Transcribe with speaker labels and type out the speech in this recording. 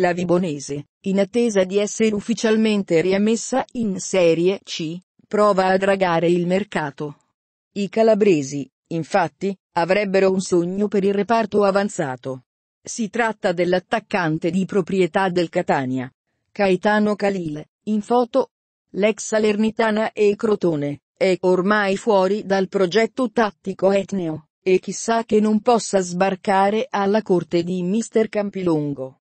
Speaker 1: La Vibonese, in attesa di essere ufficialmente riammessa in Serie C, prova a dragare il mercato. I calabresi, infatti, avrebbero un sogno per il reparto avanzato. Si tratta dell'attaccante di proprietà del Catania. Caetano Calile, in foto. L'ex Salernitana e Crotone, è ormai fuori dal progetto tattico etneo, e chissà che non possa sbarcare alla corte di Mr. Campilongo.